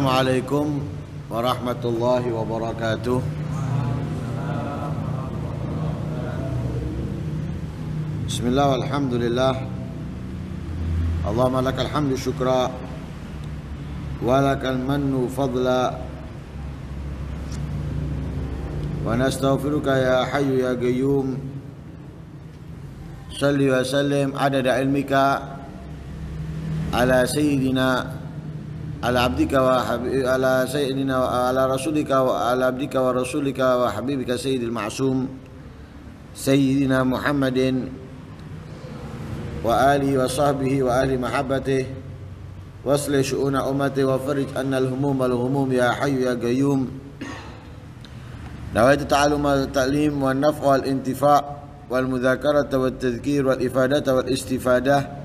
السلام عليكم ورحمة الله وبركاته بسم الله والحمد لله اللهم لك الحمد شكرا ولك المن فضلا ونستغفرك يا حي يا قيوم صل وسلم عدد علمك على سيدنا على عبدك وعلى سيدنا وعلى رسولك وعلى عبدك ورسولك وحبيبك سيد المعصوم سيدنا محمد وآله وصحبه وآل محبته واصل شؤون أمته وفرج أن الهموم الهموم يا حي يا قيوم نويت تعلم التعليم والنفع والانتفاع والمذاكرة والتذكير والإفادة والاستفادة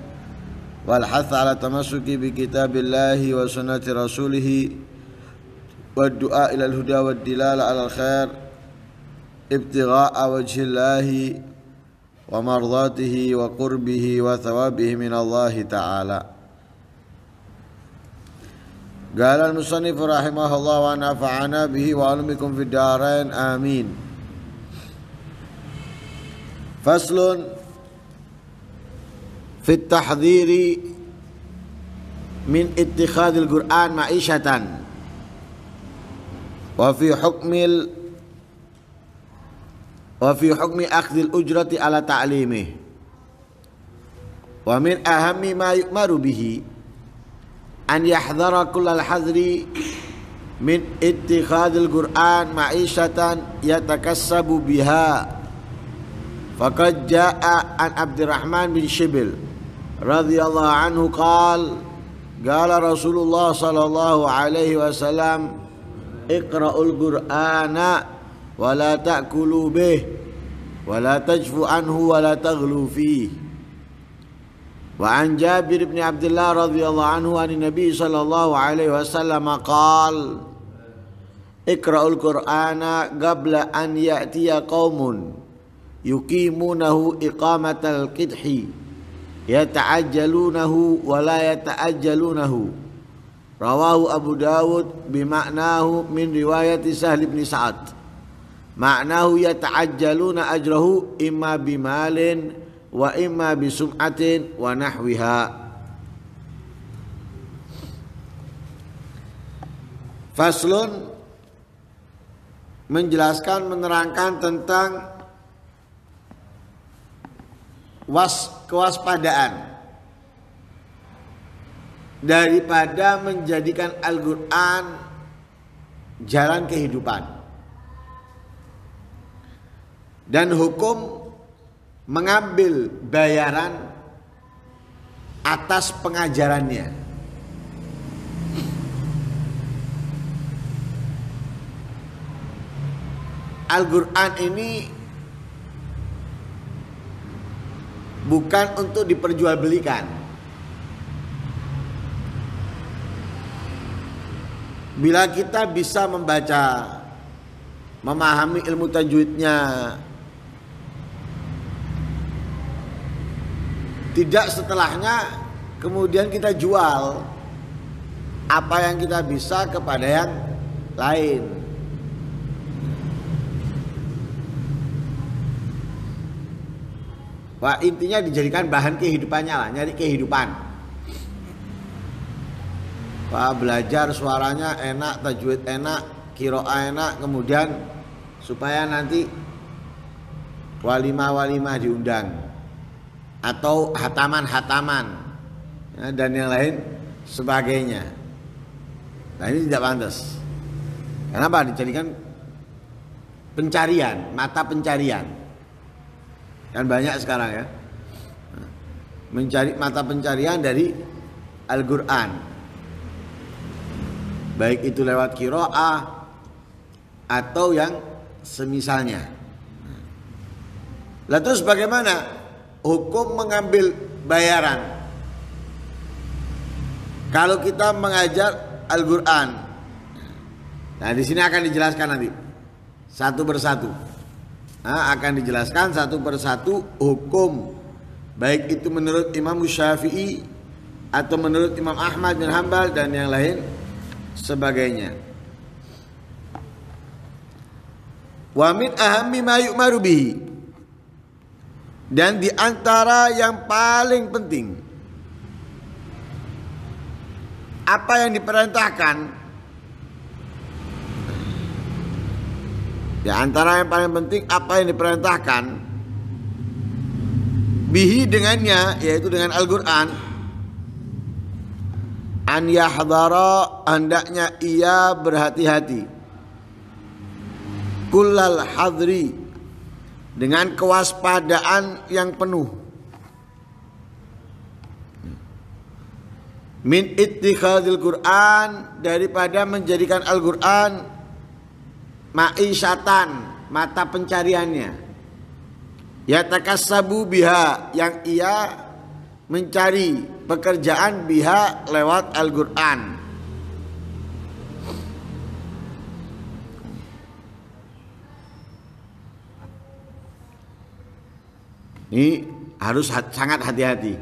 والحث على التمسك بكتاب الله وسنة رسوله والدعاء إلى الهدى والدلال على الخير ابتغاء وجه الله ومرضاته وقربه وثوابه من الله تعالى قال المصنف رحمه الله ونفعنا به وعلمكم في الدارين آمين فصل في التحذير من اتخاذ القرآن معيشة وفي حكم ال وفي حكم أخذ الأجرة على تعليمه ومن أهم ما يؤمر به أن يحذر كل الحذر من اتخاذ القرآن معيشة يتكسب بها فقد جاء عن عبد الرحمن بن شبل رضي الله عنه قال قال رسول الله صلى الله عليه وسلم اقرأوا القرآن ولا تأكلوا به ولا تجفوا عنه ولا تغلوا فيه وعن جابر بن عبد الله رضي الله عنه عن النبي صلى الله عليه وسلم قال اقرأوا القرآن قبل أن يأتي قوم يقيمونه إقامة القدح yata'ajjalunahu wa la yata'ajjalunahu rawahu Abu Dawud bima'nahu min riwayati Sahl bin Sa'ad ma'nahu yata'ajjaluna ajrahu imma bimalin wa imma bisum'atin wa nahwiha Faslun menjelaskan menerangkan tentang was kewaspadaan daripada menjadikan Al-Qur'an jalan kehidupan dan hukum mengambil bayaran atas pengajarannya Al-Qur'an ini bukan untuk diperjualbelikan. Bila kita bisa membaca memahami ilmu tajwidnya tidak setelahnya kemudian kita jual apa yang kita bisa kepada yang lain Wah, intinya dijadikan bahan kehidupannya lah, nyari kehidupan. Wah, belajar suaranya enak, tajwid enak, kiroa enak, kemudian supaya nanti walima walima diundang atau hataman-hataman ya, dan yang lain sebagainya. Nah ini tidak pantas. Kenapa dijadikan pencarian, mata pencarian kan banyak sekarang ya mencari mata pencarian dari Al-Quran baik itu lewat kiroah atau yang semisalnya lalu terus bagaimana hukum mengambil bayaran kalau kita mengajar Al-Quran nah di sini akan dijelaskan nanti satu persatu nah, akan dijelaskan satu persatu hukum baik itu menurut Imam Syafi'i atau menurut Imam Ahmad bin Hambal dan yang lain sebagainya. Wa min ahammi ma yu'maru bihi. Dan di antara yang paling penting apa yang diperintahkan Di antara yang paling penting apa yang diperintahkan bihi dengannya yaitu dengan Al-Qur'an an yahdara hendaknya ia berhati-hati kullal hadri dengan kewaspadaan yang penuh min ittikhadil Qur'an daripada menjadikan Al-Qur'an maisyatan mata pencariannya ya takasabu biha yang ia mencari pekerjaan biha lewat Al-Qur'an ini harus sangat hati-hati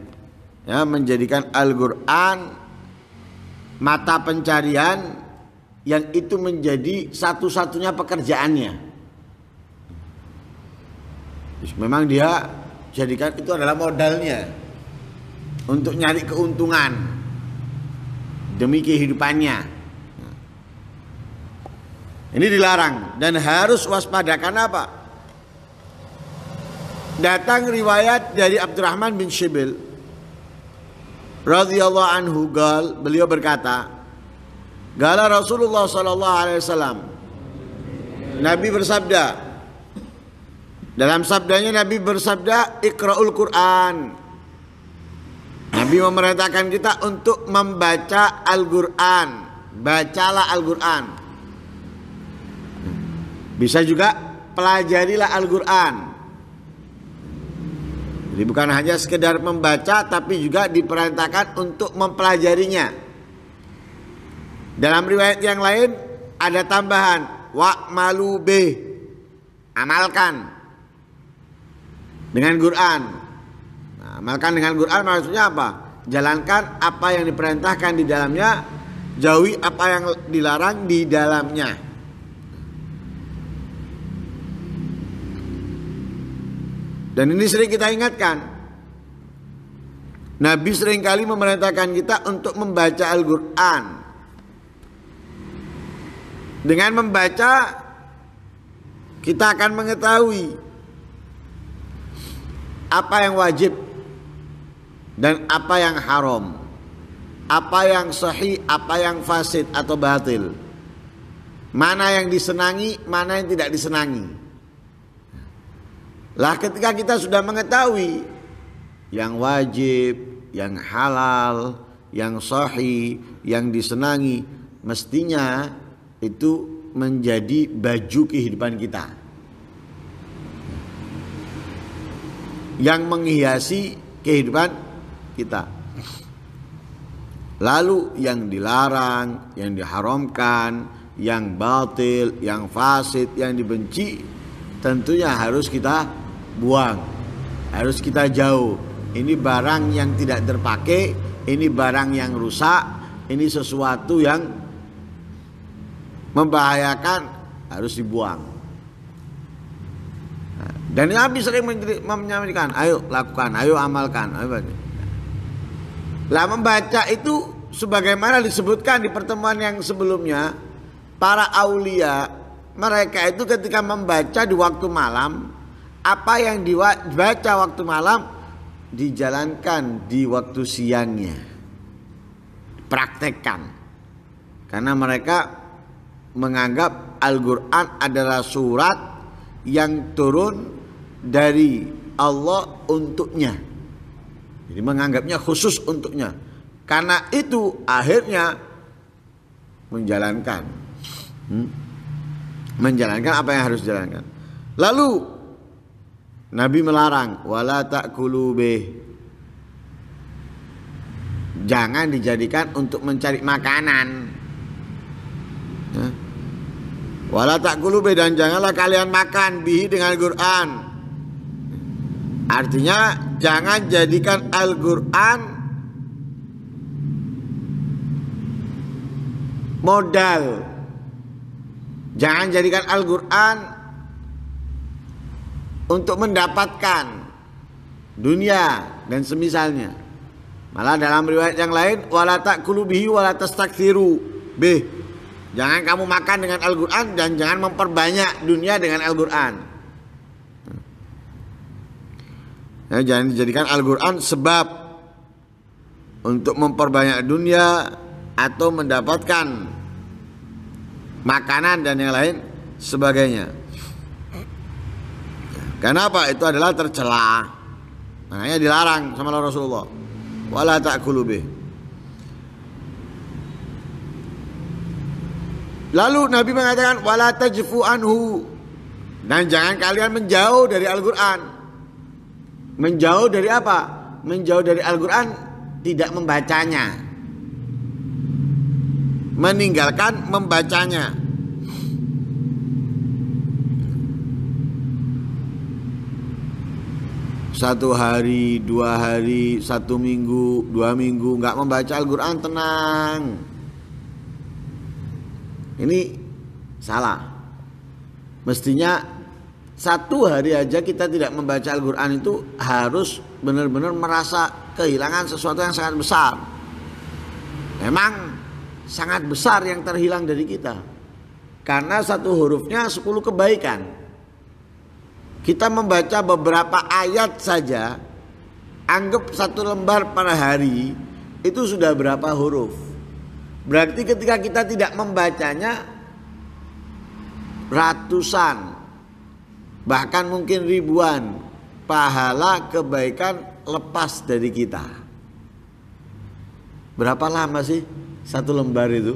ya menjadikan Al-Qur'an mata pencarian yang itu menjadi satu-satunya pekerjaannya. Memang dia jadikan itu adalah modalnya untuk nyari keuntungan demi kehidupannya. Ini dilarang dan harus waspada karena apa? Datang riwayat dari Abdurrahman bin Shibil, radhiyallahu anhu gal, beliau berkata, Gala Rasulullah sallallahu alaihi wasallam. Nabi bersabda dalam sabdanya Nabi bersabda Iqra'ul Quran. Nabi memerintahkan kita untuk membaca Al-Qur'an. Bacalah Al-Qur'an. Bisa juga pelajarilah Al-Qur'an. Jadi bukan hanya sekedar membaca tapi juga diperintahkan untuk mempelajarinya. Dalam riwayat yang lain ada tambahan wa malu b amalkan dengan Quran. Nah, amalkan dengan Quran maksudnya apa? Jalankan apa yang diperintahkan di dalamnya, jauhi apa yang dilarang di dalamnya. Dan ini sering kita ingatkan. Nabi seringkali memerintahkan kita untuk membaca Al-Quran. Dengan membaca kita akan mengetahui apa yang wajib dan apa yang haram, apa yang sahih, apa yang fasid atau batil. Mana yang disenangi, mana yang tidak disenangi. Lah ketika kita sudah mengetahui yang wajib, yang halal, yang sahih, yang disenangi, mestinya itu menjadi baju kehidupan kita. Yang menghiasi kehidupan kita. Lalu yang dilarang, yang diharamkan, yang batil, yang fasid, yang dibenci tentunya harus kita buang. Harus kita jauh. Ini barang yang tidak terpakai, ini barang yang rusak, ini sesuatu yang membahayakan harus dibuang. Dan Nabi sering menyampaikan, ayo lakukan, ayo amalkan. Lah membaca itu sebagaimana disebutkan di pertemuan yang sebelumnya, para aulia mereka itu ketika membaca di waktu malam, apa yang dibaca waktu malam dijalankan di waktu siangnya. Praktekkan. Karena mereka menganggap Al-Quran adalah surat yang turun dari Allah untuknya. Jadi menganggapnya khusus untuknya. Karena itu akhirnya menjalankan. Hmm? Menjalankan apa yang harus dijalankan. Lalu Nabi melarang wala takulu Jangan dijadikan untuk mencari makanan. Wala takulu dan janganlah kalian makan bihi dengan Quran. Artinya jangan jadikan Al-Quran modal. Jangan jadikan Al-Quran untuk mendapatkan dunia dan semisalnya. Malah dalam riwayat yang lain wala takulu bihi wala tastakthiru bih Jangan kamu makan dengan Al-Quran dan jangan memperbanyak dunia dengan Al-Quran. Ya, jangan dijadikan Al-Quran sebab untuk memperbanyak dunia atau mendapatkan makanan dan yang lain sebagainya. Kenapa? Itu adalah tercela. Makanya dilarang sama Rasulullah. Wala ta'kulu Lalu Nabi mengatakan wala tajfu anhu. Dan jangan kalian menjauh dari Al-Qur'an. Menjauh dari apa? Menjauh dari Al-Qur'an tidak membacanya. Meninggalkan membacanya. satu hari, dua hari, satu minggu, dua minggu, nggak membaca Al-Quran tenang. Ini salah. Mestinya satu hari aja kita tidak membaca Al-Quran itu harus benar-benar merasa kehilangan sesuatu yang sangat besar. Memang sangat besar yang terhilang dari kita. Karena satu hurufnya sepuluh kebaikan kita membaca beberapa ayat saja anggap satu lembar per hari itu sudah berapa huruf Berarti ketika kita tidak membacanya ratusan bahkan mungkin ribuan pahala kebaikan lepas dari kita. Berapa lama sih satu lembar itu?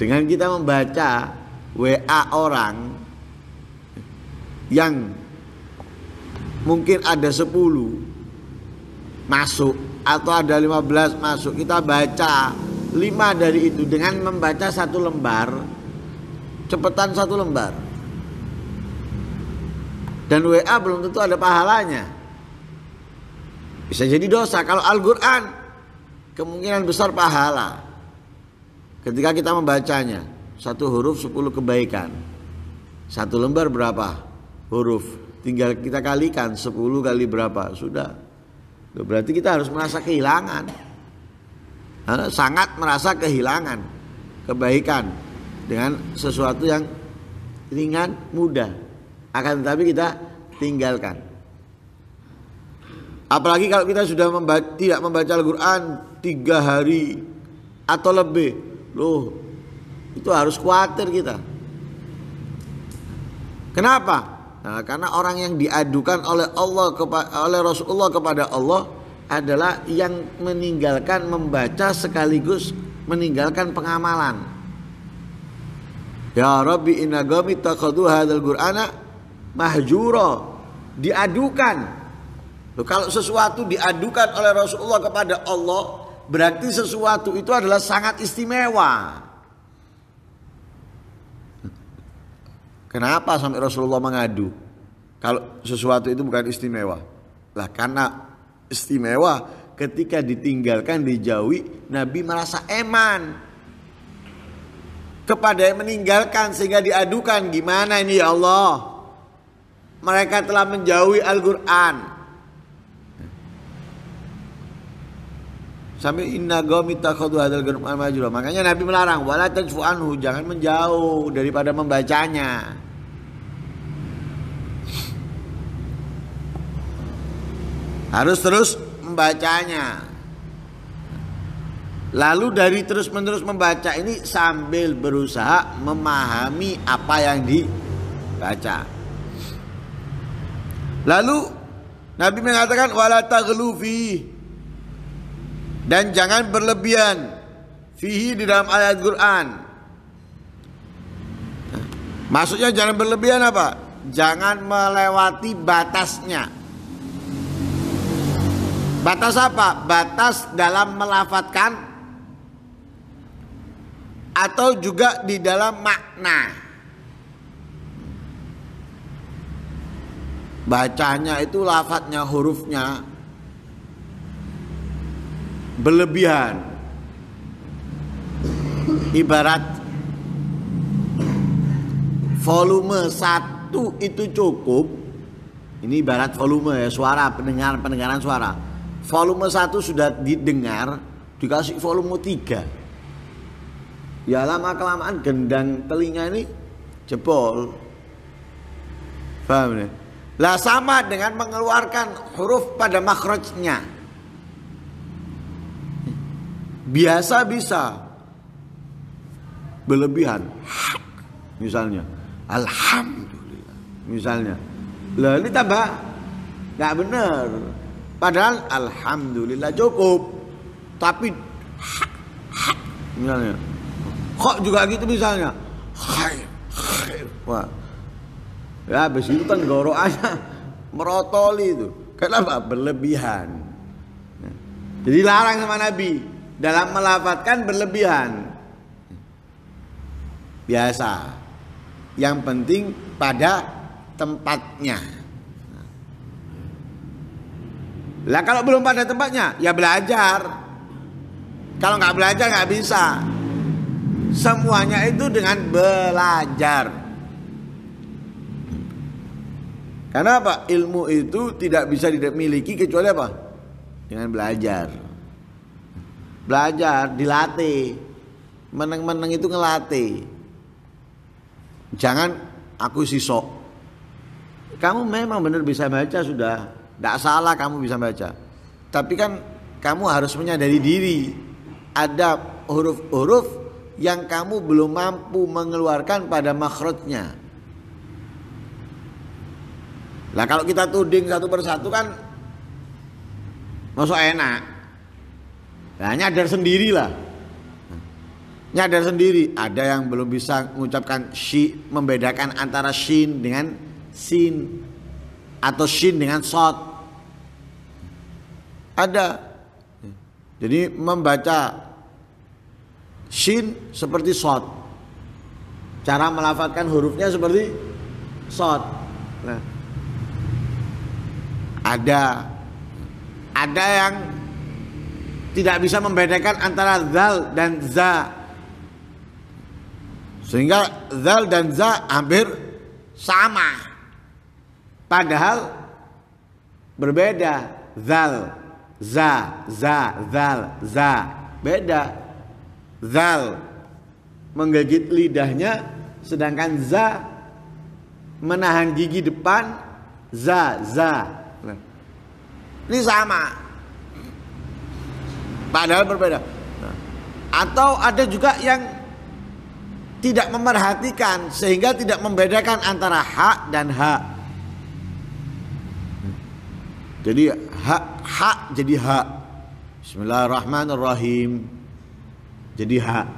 Dengan kita membaca WA orang yang mungkin ada sepuluh masuk atau ada 15 masuk kita baca 5 dari itu dengan membaca satu lembar cepetan satu lembar dan WA belum tentu ada pahalanya bisa jadi dosa kalau Al-Quran kemungkinan besar pahala ketika kita membacanya satu huruf 10 kebaikan satu lembar berapa huruf tinggal kita kalikan 10 kali berapa sudah Berarti kita harus merasa kehilangan. Sangat merasa kehilangan kebaikan dengan sesuatu yang ringan, mudah. Akan tetapi kita tinggalkan. Apalagi kalau kita sudah membaca, tidak membaca Al-Quran tiga hari atau lebih, loh itu harus khawatir kita. Kenapa? Nah, karena orang yang diadukan oleh Allah oleh Rasulullah kepada Allah adalah yang meninggalkan membaca sekaligus meninggalkan pengamalan. Ya Rabbi inna gami takhadu hadzal Qur'ana mahjuro Diadukan. Loh, kalau sesuatu diadukan oleh Rasulullah kepada Allah, berarti sesuatu itu adalah sangat istimewa. Kenapa sampai Rasulullah mengadu? Kalau sesuatu itu bukan istimewa. Lah karena istimewa ketika ditinggalkan dijauhi Nabi merasa eman kepada yang meninggalkan sehingga diadukan gimana ini ya Allah mereka telah menjauhi Al-Quran sampai inna gomita takhadu hadal majulah makanya Nabi melarang walatun anhu jangan menjauh daripada membacanya Harus terus membacanya. Lalu dari terus-menerus membaca ini sambil berusaha memahami apa yang dibaca. Lalu Nabi mengatakan walata dan jangan berlebihan fihi di dalam ayat Quran. Maksudnya jangan berlebihan apa? Jangan melewati batasnya. Batas apa? Batas dalam melafatkan atau juga di dalam makna. Bacanya itu lafadznya hurufnya berlebihan. Ibarat volume satu itu cukup. Ini ibarat volume ya, suara pendengaran pendengaran suara volume 1 sudah didengar dikasih volume 3 ya lama kelamaan gendang telinga ini jebol paham ya? lah sama dengan mengeluarkan huruf pada makrojnya biasa bisa berlebihan misalnya alhamdulillah misalnya lah ini tambah nggak benar Padahal alhamdulillah cukup. Tapi misalnya. Kok juga gitu misalnya. Wah. Ya habis itu kan gorokannya merotoli itu. Kenapa? Berlebihan. Ya. Jadi larang sama Nabi dalam melafatkan berlebihan. Biasa. Yang penting pada tempatnya. Lah kalau belum pada tempatnya, ya belajar. Kalau nggak belajar nggak bisa. Semuanya itu dengan belajar. Karena apa? Ilmu itu tidak bisa dimiliki kecuali apa? Dengan belajar. Belajar, dilatih. Menang-menang itu ngelatih. Jangan aku sisok. Kamu memang benar bisa baca sudah, tidak salah kamu bisa baca. Tapi kan kamu harus menyadari diri. Ada huruf-huruf yang kamu belum mampu mengeluarkan pada makhrajnya. Nah, kalau kita tuding satu persatu kan masuk enak. Nah nyadar sendiri lah. Nyadar sendiri. Ada yang belum bisa mengucapkan shi, membedakan antara shin dengan sin atau shin dengan sot ada. Jadi membaca shin seperti shod, Cara melafalkan hurufnya seperti shod. Nah, ada ada yang tidak bisa membedakan antara zal dan za sehingga zal dan za hampir sama padahal berbeda zal za za zal za beda zal menggigit lidahnya sedangkan za menahan gigi depan za za nah. ini sama padahal berbeda atau ada juga yang tidak memerhatikan sehingga tidak membedakan antara hak dan hak jadi hak hak jadi hak. Bismillahirrahmanirrahim. Jadi hak.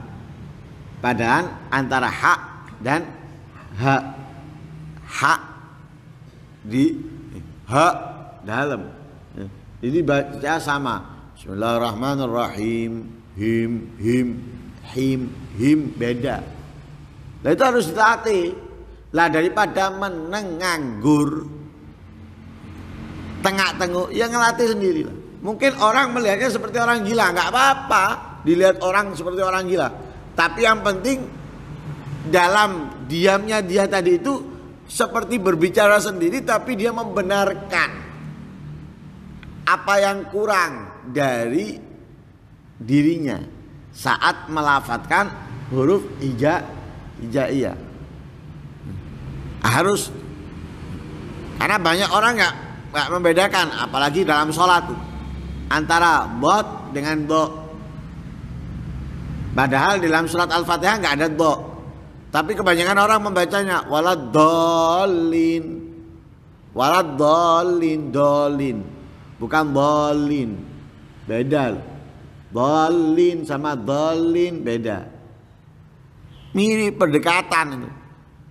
Padahal antara hak dan hak hak di hak dalam. Jadi baca sama. Bismillahirrahmanirrahim. Him him him him beda. Nah itu harus ditaati. Lah daripada menenganggur tengah-tengok, ya ngelatih sendiri lah. Mungkin orang melihatnya seperti orang gila, nggak apa-apa dilihat orang seperti orang gila. Tapi yang penting dalam diamnya dia tadi itu seperti berbicara sendiri tapi dia membenarkan apa yang kurang dari dirinya saat melafatkan huruf ija hijaiyah hmm. harus karena banyak orang nggak nggak membedakan apalagi dalam sholat antara bot dengan bo, padahal dalam surat al-fatihah nggak ada bo, tapi kebanyakan orang membacanya walad dolin walad dolin dolin bukan bolin beda bolin sama dolin beda mirip perdekatan,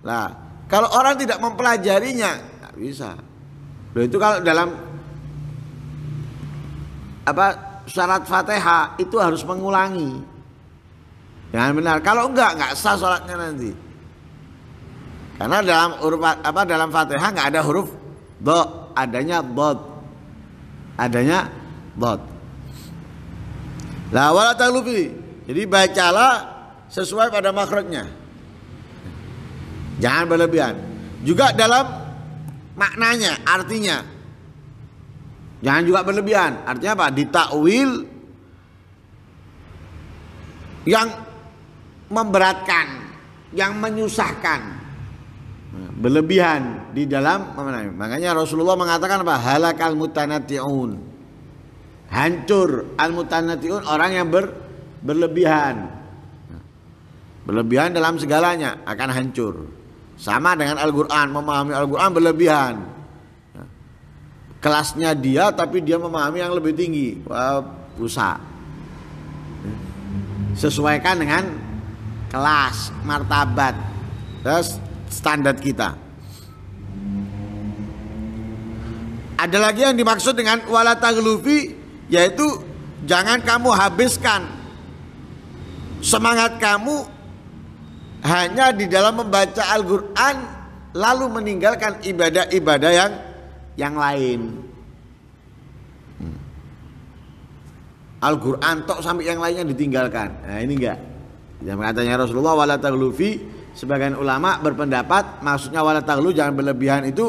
lah kalau orang tidak mempelajarinya nggak bisa Loh itu kalau dalam apa syarat Fatihah itu harus mengulangi. yang benar. Kalau enggak enggak sah sholatnya nanti. Karena dalam huruf apa dalam Fatihah enggak ada huruf do, adanya bot Adanya bot La wala Jadi bacalah sesuai pada makrotnya. Jangan berlebihan. Juga dalam maknanya, artinya. Jangan juga berlebihan. Artinya apa? Ditakwil yang memberatkan, yang menyusahkan. Berlebihan di dalam Makanya Rasulullah mengatakan apa? Halakal mutanatiun. Hancur al mutanatiun orang yang ber, berlebihan. Berlebihan dalam segalanya akan hancur. Sama dengan Al-Quran, memahami Al-Quran berlebihan. Kelasnya dia tapi dia memahami yang lebih tinggi. Wah, rusak. Sesuaikan dengan kelas, martabat, terus standar kita. Ada lagi yang dimaksud dengan wala taglufi yaitu jangan kamu habiskan semangat kamu hanya di dalam membaca Al-Quran lalu meninggalkan ibadah-ibadah yang yang lain. Hmm. Al-Quran tok sampai yang lainnya ditinggalkan. Nah ini enggak. Yang katanya Rasulullah wala taglufi sebagian ulama berpendapat maksudnya wala taglu jangan berlebihan itu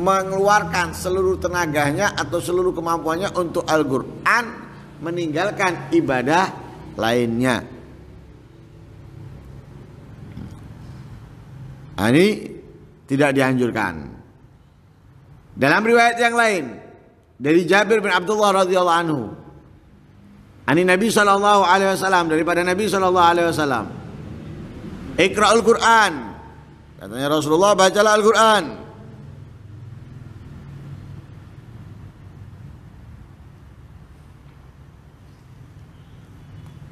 mengeluarkan seluruh tenaganya atau seluruh kemampuannya untuk Al-Qur'an meninggalkan ibadah lainnya. Nah, ini tidak dianjurkan. Dalam riwayat yang lain dari Jabir bin Abdullah radhiyallahu anhu, ani ah, Nabi sallallahu alaihi wasallam daripada Nabi sallallahu alaihi wasallam, "Iqra'ul Qur'an." Katanya Rasulullah, "Bacalah Al-Qur'an."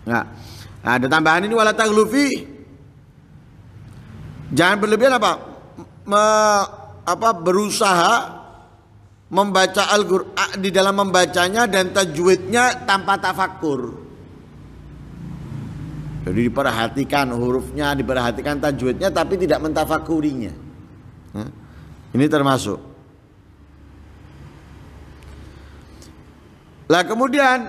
Nah, ada tambahan ini wala taghlufi Jangan berlebihan apa? Me, apa berusaha membaca Al-Qur'an di dalam membacanya dan tajwidnya tanpa tafakur. Jadi diperhatikan hurufnya, diperhatikan tajwidnya tapi tidak mentafakurinya. Ini termasuk. Lah kemudian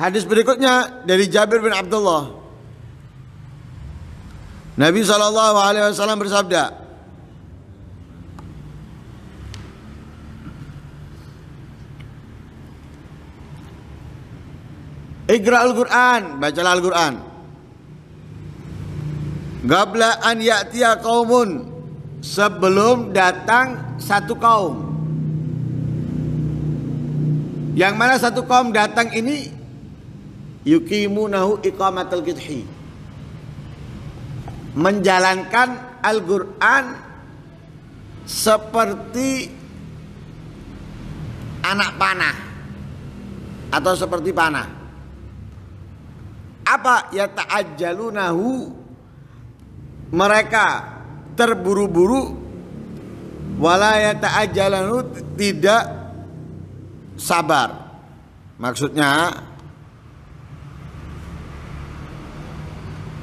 hadis berikutnya dari Jabir bin Abdullah Nabi Shallallahu Alaihi Wasallam bersabda, Iqra al-Quran, bacalah Al-Quran. Gabla an ya'tiya kaumun sebelum datang satu kaum. Yang mana satu kaum datang ini yukimunahu iqamatul qidhi menjalankan Al-Quran seperti anak panah atau seperti panah. Apa ya ta'ajjalunahu mereka terburu-buru wala ya ta'ajjalunahu tidak sabar. Maksudnya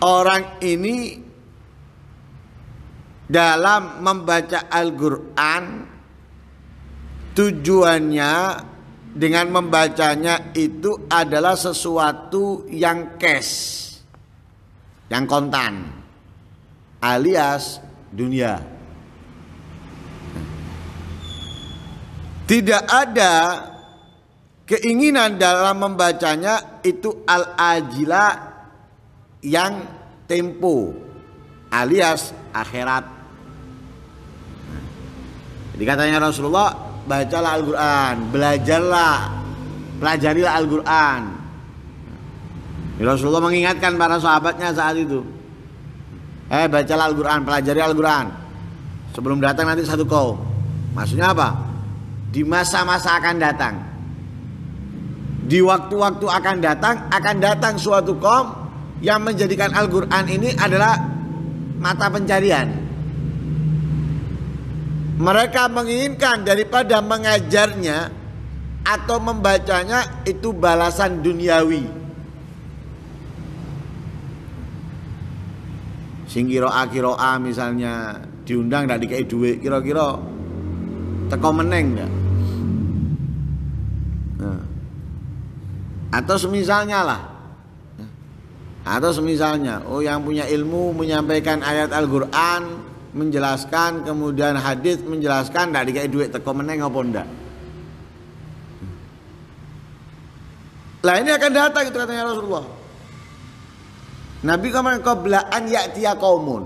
orang ini dalam membaca Al-Quran tujuannya dengan membacanya itu adalah sesuatu yang cash yang kontan alias dunia tidak ada keinginan dalam membacanya itu al-ajila yang tempo alias akhirat Dikatanya Rasulullah, bacalah Al-Qur'an, belajarlah, pelajarilah Al-Qur'an. Rasulullah mengingatkan para sahabatnya saat itu. Eh, bacalah Al-Qur'an, pelajari Al-Qur'an. Sebelum datang nanti satu kau. Maksudnya apa? Di masa-masa akan datang. Di waktu-waktu akan datang, akan datang suatu kaum yang menjadikan Al-Qur'an ini adalah mata pencarian mereka menginginkan daripada mengajarnya atau membacanya itu balasan duniawi. Sing kiroa kiroa misalnya diundang tidak dikai duit kira-kira teko meneng nggak? Nah. Atau semisalnya lah nah. atau semisalnya, oh yang punya ilmu menyampaikan ayat Al-Quran menjelaskan kemudian hadis menjelaskan tidak dikasih duit teko meneng apa ndak lah ini akan datang itu katanya Rasulullah Nabi kemarin qoblaan ya'tiya qaumun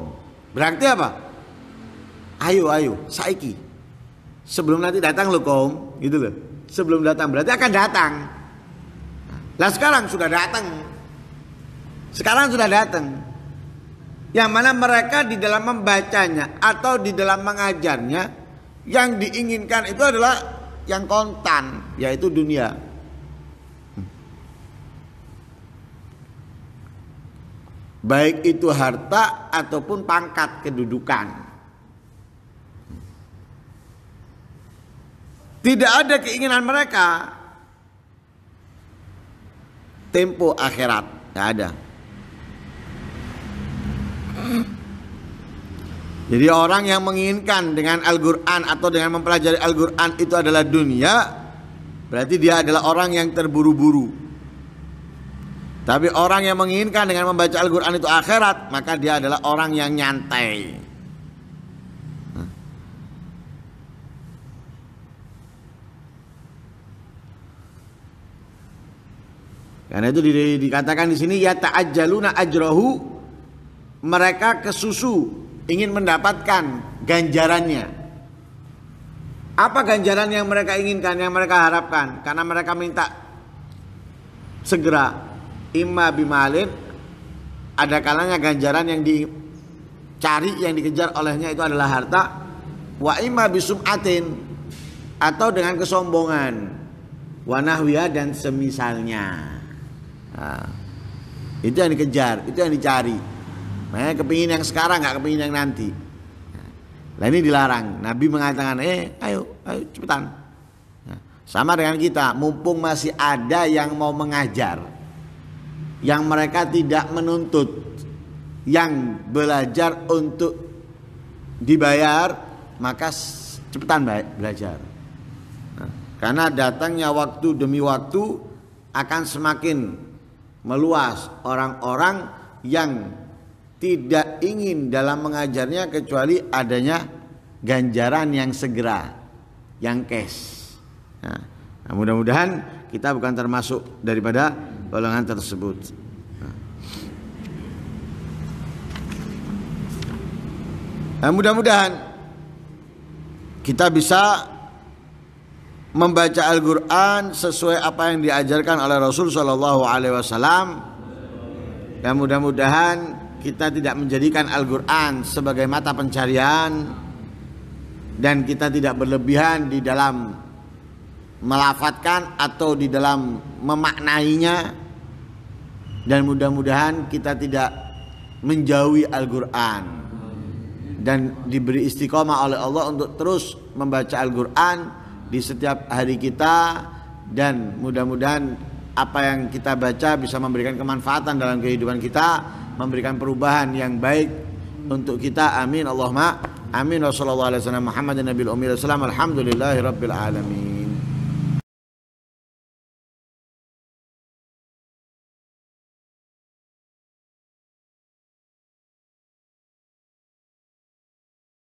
berarti apa ayo ayo saiki sebelum nanti datang lo kaum gitu loh sebelum datang berarti akan datang lah sekarang sudah datang sekarang sudah datang yang mana mereka di dalam membacanya atau di dalam mengajarnya yang diinginkan itu adalah yang kontan yaitu dunia. Baik itu harta ataupun pangkat kedudukan. Tidak ada keinginan mereka tempo akhirat. Tidak ada. Jadi orang yang menginginkan dengan Al-Quran atau dengan mempelajari Al-Quran itu adalah dunia Berarti dia adalah orang yang terburu-buru Tapi orang yang menginginkan dengan membaca Al-Quran itu akhirat Maka dia adalah orang yang nyantai Karena itu di, dikatakan di sini ya ta'ajjaluna ajrohu mereka kesusu ingin mendapatkan ganjarannya. Apa ganjaran yang mereka inginkan, yang mereka harapkan? Karena mereka minta segera imma bimalin ada kalanya ganjaran yang dicari yang dikejar olehnya itu adalah harta wa imma bisumatin atau dengan kesombongan wanahwiya dan semisalnya nah, itu yang dikejar itu yang dicari Nah, kepingin yang sekarang nggak kepingin yang nanti. Nah ini dilarang. Nabi mengatakan, eh ayo, ayo cepetan. Nah, sama dengan kita, mumpung masih ada yang mau mengajar. Yang mereka tidak menuntut. Yang belajar untuk dibayar, maka cepetan baik belajar. Nah, karena datangnya waktu demi waktu akan semakin meluas orang-orang yang tidak ingin dalam mengajarnya kecuali adanya ganjaran yang segera, yang cash. Ya. Nah, mudah-mudahan kita bukan termasuk daripada golongan tersebut. Nah, mudah-mudahan kita bisa membaca Al-Qur'an sesuai apa yang diajarkan oleh Rasul Shallallahu alaihi wasallam. Dan mudah-mudahan kita tidak menjadikan Al-Quran sebagai mata pencarian dan kita tidak berlebihan di dalam melafatkan atau di dalam memaknainya dan mudah-mudahan kita tidak menjauhi Al-Quran dan diberi istiqomah oleh Allah untuk terus membaca Al-Quran di setiap hari kita dan mudah-mudahan apa yang kita baca bisa memberikan kemanfaatan dalam kehidupan kita memberikan perubahan yang baik untuk kita amin Allahumma amin sallallahu alaihi wasallam Muhammadin nabiyil ummi alhamdulillahi rabbil alamin